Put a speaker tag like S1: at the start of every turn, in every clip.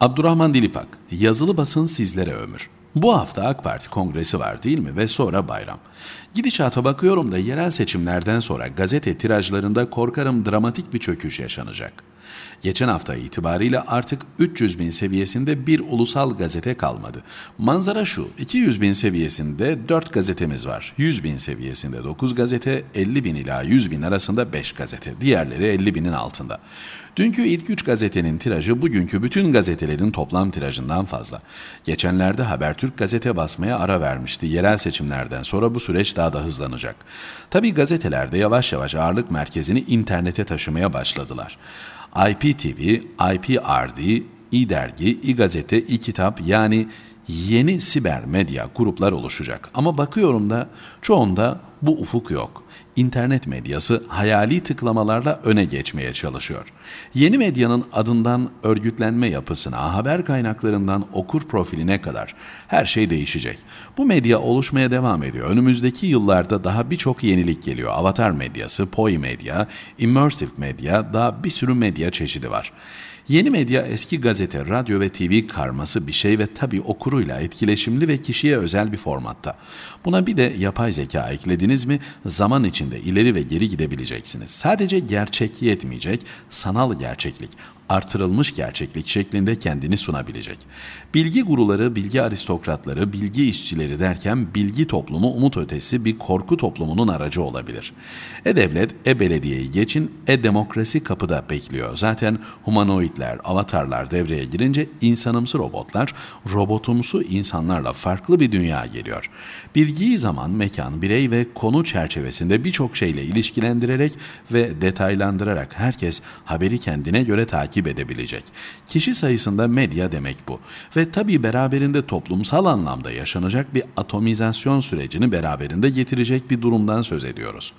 S1: Abdurrahman Dilipak, yazılı basın sizlere ömür. Bu hafta AK Parti kongresi var değil mi ve sonra bayram. Gidişata bakıyorum da yerel seçimlerden sonra gazete tirajlarında korkarım dramatik bir çöküş yaşanacak. Geçen hafta itibariyle artık 300 bin seviyesinde bir ulusal gazete kalmadı. Manzara şu, 200 bin seviyesinde 4 gazetemiz var. 100 bin seviyesinde 9 gazete, 50 bin ila 100 bin arasında 5 gazete. Diğerleri 50 binin altında. Dünkü ilk 3 gazetenin tirajı bugünkü bütün gazetelerin toplam tirajından fazla. Geçenlerde Habertürk gazete basmaya ara vermişti. Yerel seçimlerden sonra bu süreç daha da hızlanacak. Tabi gazetelerde yavaş yavaş ağırlık merkezini internete taşımaya başladılar. IPTV, IPRD, i-dergi, i-gazete, İ kitap yani yeni siber medya gruplar oluşacak. Ama bakıyorum da çoğunda bu ufuk yok. İnternet medyası hayali tıklamalarla öne geçmeye çalışıyor. Yeni medyanın adından örgütlenme yapısına, haber kaynaklarından okur profiline kadar her şey değişecek. Bu medya oluşmaya devam ediyor. Önümüzdeki yıllarda daha birçok yenilik geliyor. Avatar medyası, poi medya, immersive medya, daha bir sürü medya çeşidi var. Yeni medya eski gazete, radyo ve TV karması bir şey ve tabii okuruyla etkileşimli ve kişiye özel bir formatta. Buna bir de yapay zeka eklediniz mi zaman içinde ileri ve geri gidebileceksiniz. Sadece gerçek yetmeyecek, sanal gerçeklik, artırılmış gerçeklik şeklinde kendini sunabilecek. Bilgi guruları, bilgi aristokratları, bilgi işçileri derken bilgi toplumu umut ötesi bir korku toplumunun aracı olabilir. E devlet, e belediyeyi geçin, e demokrasi kapıda bekliyor. Zaten humanoid androidler, avatarlar devreye girince insanımsı robotlar, robotumsu insanlarla farklı bir dünya geliyor. Bilgiyi zaman, mekan, birey ve konu çerçevesinde birçok şeyle ilişkilendirerek ve detaylandırarak herkes haberi kendine göre takip edebilecek. Kişi sayısında medya demek bu. Ve tabii beraberinde toplumsal anlamda yaşanacak bir atomizasyon sürecini beraberinde getirecek bir durumdan söz ediyoruz.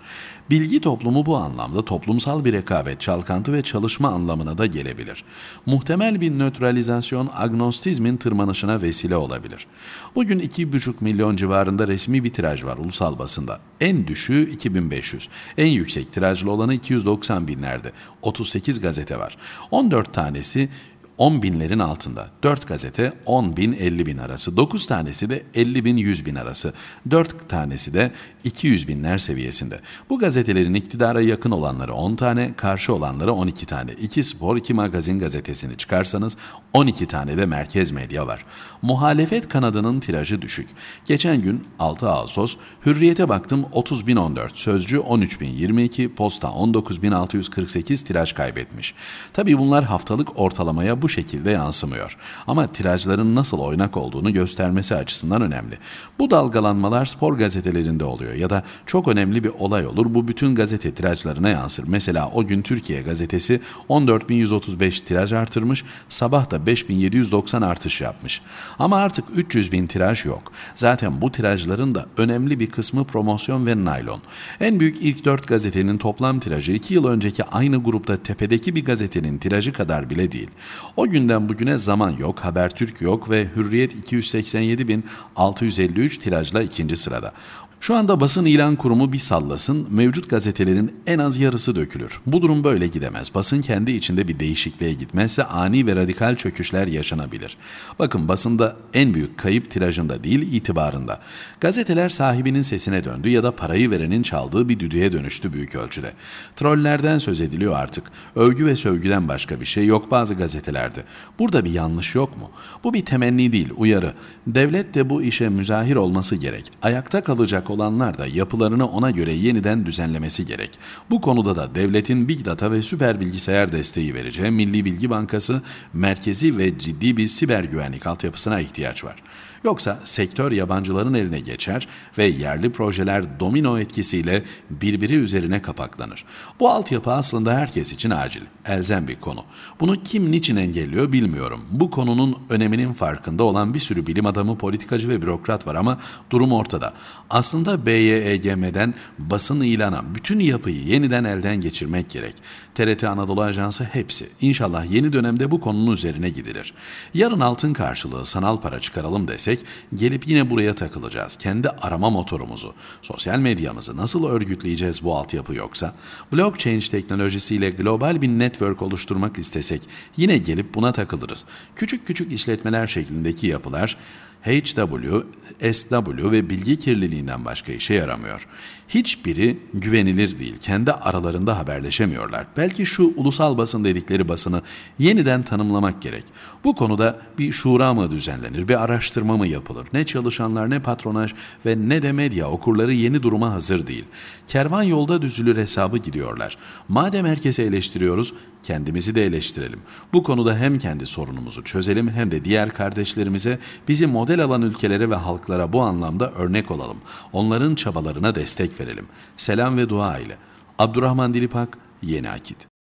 S1: Bilgi toplumu bu anlamda toplumsal bir rekabet, çalkantı ve çalışma anlamına da gelebilir. Muhtemel bir nötralizasyon agnostizmin tırmanışına vesile olabilir. Bugün 2,5 milyon civarında resmi bir tiraj var ulusal basında. En düşüğü 2500. En yüksek tirajlı olanı 290 binlerde. 38 gazete var. 14 tanesi 10 binlerin altında. 4 gazete 10 bin 50 bin arası. 9 tanesi de 50 bin 100 bin arası. 4 tanesi de 200 binler seviyesinde. Bu gazetelerin iktidara yakın olanları 10 tane, karşı olanları 12 tane. 2 spor 2 magazin gazetesini çıkarsanız 12 tane de merkez medya var. Muhalefet kanadının tirajı düşük. Geçen gün 6 Ağustos Hürriyete baktım 30 bin 14 Sözcü 13 bin 22 Posta 19 bin 648 tiraj kaybetmiş. Tabi bunlar haftalık ortalamaya bu bu şekilde yansımıyor. Ama tirajların nasıl oynak olduğunu göstermesi açısından önemli. Bu dalgalanmalar spor gazetelerinde oluyor ya da çok önemli bir olay olur. Bu bütün gazete tirajlarına yansır. Mesela o gün Türkiye gazetesi 14.135 tiraj artırmış, sabah da 5.790 artış yapmış. Ama artık 300 bin tiraj yok. Zaten bu tirajların da önemli bir kısmı promosyon ve naylon. En büyük ilk 4 gazetenin toplam tirajı 2 yıl önceki aynı grupta tepedeki bir gazetenin tirajı kadar bile değil. O günden bugüne zaman yok, Habertürk yok ve Hürriyet 287.653 tirajla ikinci sırada. Şu anda basın ilan kurumu bir sallasın, mevcut gazetelerin en az yarısı dökülür. Bu durum böyle gidemez. Basın kendi içinde bir değişikliğe gitmezse ani ve radikal çöküşler yaşanabilir. Bakın basında en büyük kayıp tirajında değil, itibarında. Gazeteler sahibinin sesine döndü ya da parayı verenin çaldığı bir düdüğe dönüştü büyük ölçüde. Trollerden söz ediliyor artık. Övgü ve sövgüden başka bir şey yok bazı gazetelerde. Burada bir yanlış yok mu? Bu bir temenni değil, uyarı. Devlet de bu işe müzahir olması gerek. Ayakta kalacak kullanacak olanlar da yapılarını ona göre yeniden düzenlemesi gerek. Bu konuda da devletin Big Data ve süper bilgisayar desteği vereceği Milli Bilgi Bankası merkezi ve ciddi bir siber güvenlik altyapısına ihtiyaç var. Yoksa sektör yabancıların eline geçer ve yerli projeler domino etkisiyle birbiri üzerine kapaklanır. Bu altyapı aslında herkes için acil, elzem bir konu. Bunu kim niçin engelliyor bilmiyorum. Bu konunun öneminin farkında olan bir sürü bilim adamı, politikacı ve bürokrat var ama durum ortada. Aslında aslında BYEGM'den basın ilana bütün yapıyı yeniden elden geçirmek gerek. TRT Anadolu Ajansı hepsi. İnşallah yeni dönemde bu konunun üzerine gidilir. Yarın altın karşılığı sanal para çıkaralım desek gelip yine buraya takılacağız. Kendi arama motorumuzu, sosyal medyamızı nasıl örgütleyeceğiz bu altyapı yoksa? Blockchain teknolojisiyle global bir network oluşturmak istesek yine gelip buna takılırız. Küçük küçük işletmeler şeklindeki yapılar HW, SW ve bilgi kirliliğinden başka işe yaramıyor. Hiçbiri güvenilir değil. Kendi aralarında haberleşemiyorlar. Belki şu ulusal basın dedikleri basını yeniden tanımlamak gerek. Bu konuda bir şura mı düzenlenir, bir araştırma mı yapılır? Ne çalışanlar, ne patronaj ve ne de medya okurları yeni duruma hazır değil. Kervan yolda düzülür hesabı gidiyorlar. Madem herkesi eleştiriyoruz, kendimizi de eleştirelim. Bu konuda hem kendi sorunumuzu çözelim hem de diğer kardeşlerimize, bizi model alan ülkelere ve halklara bu anlamda örnek olalım. Onların çabalarına destek verelim. Selam ve dua ile. Abdurrahman Dilipak, Yeni Akit